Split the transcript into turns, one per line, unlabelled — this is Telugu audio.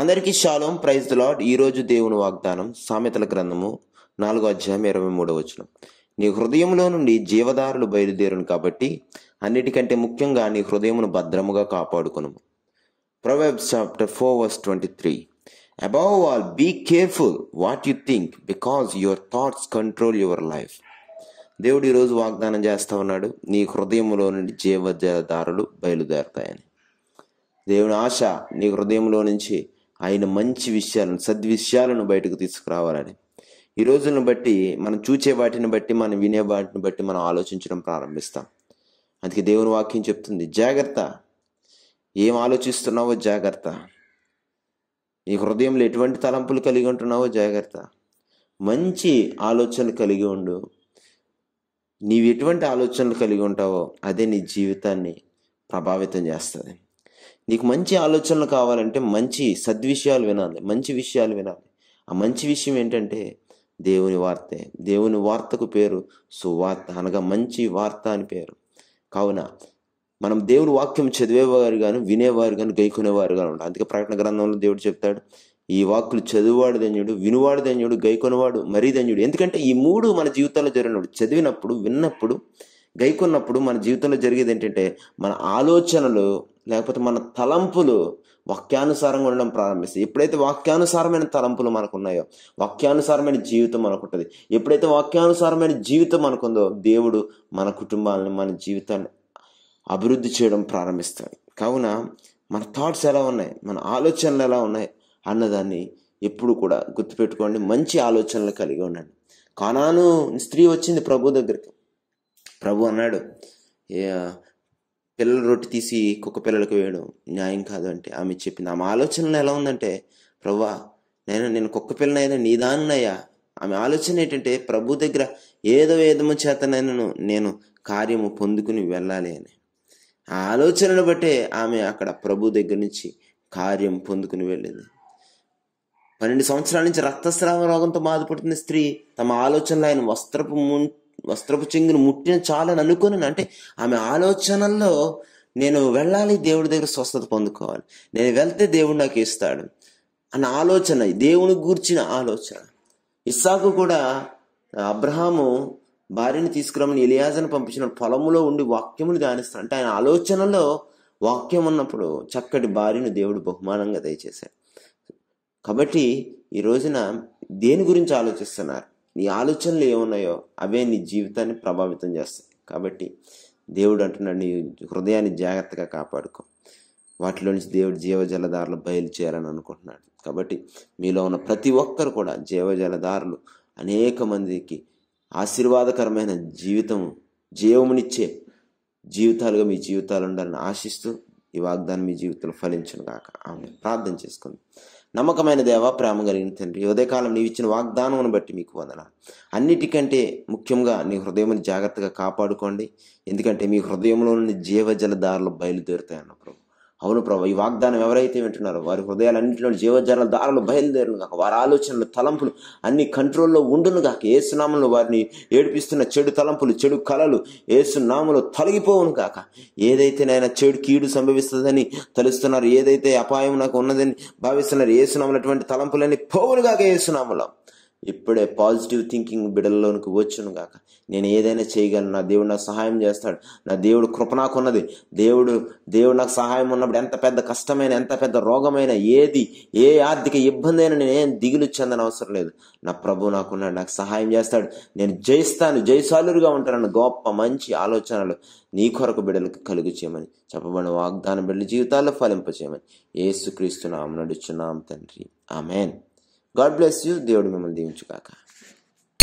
అందరికీ షాలోం ప్రైజ్ లాడ్ ఈరోజు దేవుని వాగ్దానం సామెతల గ్రంథము నాలుగో అధ్యాయం ఇరవై మూడో వచనం నీ హృదయంలో నుండి జీవదారులు బయలుదేరును కాబట్టి అన్నిటికంటే ముఖ్యంగా నీ హృదయమును భద్రముగా కాపాడుకును proverbs chapter four verse twenty three above all be careful what you think because your thoughts control your life దేవుడు ఈరోజు వాగ్దానం చేస్తూ ఉన్నాడు నీ హృదయంలో నుండి జీవదారులు బయలుదేరతాయని దేవుని ఆశ నీ హృదయంలో నుంచి ఆయన మంచి విషయాలను సద్విషయాలను బయటకు తీసుకురావాలని ఈ రోజులను బట్టి మనం చూచే వాటిని బట్టి మనం వినే వాటిని బట్టి మనం ఆలోచించడం ప్రారంభిస్తాం అందుకే దేవుని వాక్యం చెప్తుంది జాగ్రత్త ఏం ఆలోచిస్తున్నావో జాగ్రత్త నీ హృదయంలో ఎటువంటి తలంపులు కలిగి ఉంటున్నావో జాగ్రత్త మంచి ఆలోచనలు కలిగి ఉండు నీవు ఎటువంటి ఆలోచనలు కలిగి ఉంటావో అదే నీ జీవితాన్ని ప్రభావితం చేస్తుంది నీకు మంచి ఆలోచనలు కావాలంటే మంచి సద్విషయాలు వినాలి మంచి విషయాలు వినాలి ఆ మంచి విషయం ఏంటంటే దేవుని వార్తే దేవుని వార్తకు పేరు సువార్త అనగా మంచి వార్త అని పేరు కావున మనం దేవుని వాక్యం చదివేవారు కానీ వినేవారు కానీ గైకొనేవారు కానీ ఉంటాం అందుకే ప్రకటన గ్రంథంలో దేవుడు చెప్తాడు ఈ వాక్కులు చదివాడు ధన్యుడు వినువాడు ధన్యుడు గైకొనవాడు మరీ ధన్యుడు ఎందుకంటే ఈ మూడు మన జీవితాల్లో జరిగినప్పుడు చదివినప్పుడు విన్నప్పుడు గైకున్నప్పుడు మన జీవితంలో జరిగేది ఏంటంటే మన ఆలోచనలు లేకపోతే మన తలంపులు వాక్యానుసారంగా ఉండడం ప్రారంభిస్తాయి ఎప్పుడైతే వాక్యానుసారమైన తలంపులు మనకు ఉన్నాయో వాక్యానుసారమైన జీవితం మనకు ఉంటుంది ఎప్పుడైతే వాక్యానుసారమైన జీవితం మనకుందో దేవుడు మన కుటుంబాలను మన జీవితాన్ని అభివృద్ధి చేయడం ప్రారంభిస్తాడు కావున మన థాట్స్ ఎలా ఉన్నాయి మన ఆలోచనలు ఎలా ఉన్నాయి అన్నదాన్ని ఎప్పుడు కూడా గుర్తుపెట్టుకోండి మంచి ఆలోచనలు కలిగి ఉండండి కానాను స్త్రీ వచ్చింది ప్రభు దగ్గరికి ప్రభు అన్నాడు పిల్లల రొట్టి తీసి కుక్క పిల్లలకు వేయడం న్యాయం కాదు అంటే ఆమె చెప్పింది ఆమె ఆలోచనలు ఎలా ఉందంటే ప్రవ్వా నేను నేను కుక్క పిల్లనైనా నీ ఆమె ఆలోచన ఏంటంటే ప్రభు దగ్గర ఏదో ఏదో చేతనైనా నేను కార్యము పొందుకుని వెళ్ళాలి అని ఆ ఆలోచనను బట్టే ఆమె అక్కడ ప్రభు దగ్గర నుంచి కార్యం పొందుకుని వెళ్ళింది పన్నెండు సంవత్సరాల నుంచి రక్తస్రావ రోగంతో బాధపడుతున్న స్త్రీ తమ ఆలోచనలో ఆయన వస్త్రపు వస్త్రపు చెంగును ముట్టిన చాలని అనుకుని అంటే ఆమె ఆలోచనల్లో నేను వెళ్ళాలి దేవుడి దగ్గర స్వస్థత పొందుకోవాలి నేను వెళ్తే దేవుడు నాకు ఇస్తాడు అన్న ఆలోచన దేవుని గూర్చిన ఆలోచన ఇస్సాకు కూడా అబ్రహాము భార్యను తీసుకురమని ఇలియాజను పంపించిన పొలములో ఉండి వాక్యముని ధ్యానిస్తాడు అంటే ఆయన ఆలోచనలో వాక్యం ఉన్నప్పుడు చక్కటి భార్యను దేవుడు బహుమానంగా దయచేశాడు కాబట్టి ఈ రోజున దేని గురించి ఆలోచిస్తున్నారు నీ ఆలోచనలు ఏమున్నాయో అవే నీ జీవితాన్ని ప్రభావితం చేస్తాయి కాబట్టి దేవుడు అంటున్నాడు నీ హృదయాన్ని జాగ్రత్తగా కాపాడుకో వాటిలో నుంచి దేవుడు జీవజలదారులు బయలుచేయాలని అనుకుంటున్నాడు కాబట్టి మీలో ఉన్న ప్రతి ఒక్కరు కూడా జీవజలదారులు అనేక మందికి ఆశీర్వాదకరమైన జీవితం జీవమునిచ్చే జీవితాలుగా మీ జీవితాలు ఉండాలని ఆశిస్తూ ఈ వాగ్దానం మీ జీవితంలో ఫలించను కాక ఆమె ప్రార్థన చేసుకుంది నమ్మకమైన దేవ ప్రేమ కలిగిన తండ్రి ఉదయకాలం ఇచ్చిన వాగ్దానమును బట్టి మీకు వందన అన్నిటికంటే ముఖ్యంగా నీ హృదయం జాగ్రత్తగా కాపాడుకోండి ఎందుకంటే మీ హృదయంలో నుండి జీవజల దారులు బయలుదేరుతాయన్న ప్రభు అవును ప్రభా ఈ వాగ్దానం ఎవరైతే వింటున్నారో వారి హృదయాలన్నింటిలో జీవజాల దారులు బయలుదేరు కాక వారి ఆలోచనలు తలంపులు అన్ని కంట్రోల్లో ఉండును కాక ఏసునామంలో వారిని ఏడిపిస్తున్న చెడు తలంపులు చెడు కళలు ఏసునామలు తొలగిపోవును కాక ఏదైతే నాయన చెడు కీడు సంభవిస్తుందని తలుస్తున్నారు ఏదైతే అపాయం నాకు ఉన్నదని భావిస్తున్నారు ఏసునామలు అటువంటి తలంపులన్నీ పోవును కాక ఏసునామలం ఇప్పుడే పాజిటివ్ థింకింగ్ బిడల్లోనికి వచ్చును గాక నేను ఏదైనా చేయగలను నా దేవుడు నాకు సహాయం చేస్తాడు నా దేవుడు కృప నాకున్నది దేవుడు దేవుడు నాకు సహాయం ఉన్నప్పుడు ఎంత పెద్ద కష్టమైన ఎంత పెద్ద రోగమైన ఏది ఏ ఆర్థిక ఇబ్బంది అయినా నేనేం దిగులు చెందని అవసరం లేదు నా ప్రభు నాకున్నాడు నాకు సహాయం చేస్తాడు నేను జయిస్తాను జయశాలురుగా ఉంటానన్న గొప్ప మంచి ఆలోచనలు నీ కొరకు బిడలకు కలుగు చేయమని చెప్పబడిన వాగ్దాన బిడ్డల జీవితాల్లో ఫలింప చేయమని ఏసుక్రీస్తు నడుచున్నాం తండ్రి ఆమెన్ గాడ్ బ్లెస్ యూ దేవుడు మిమ్మల్ని దీవించుగాక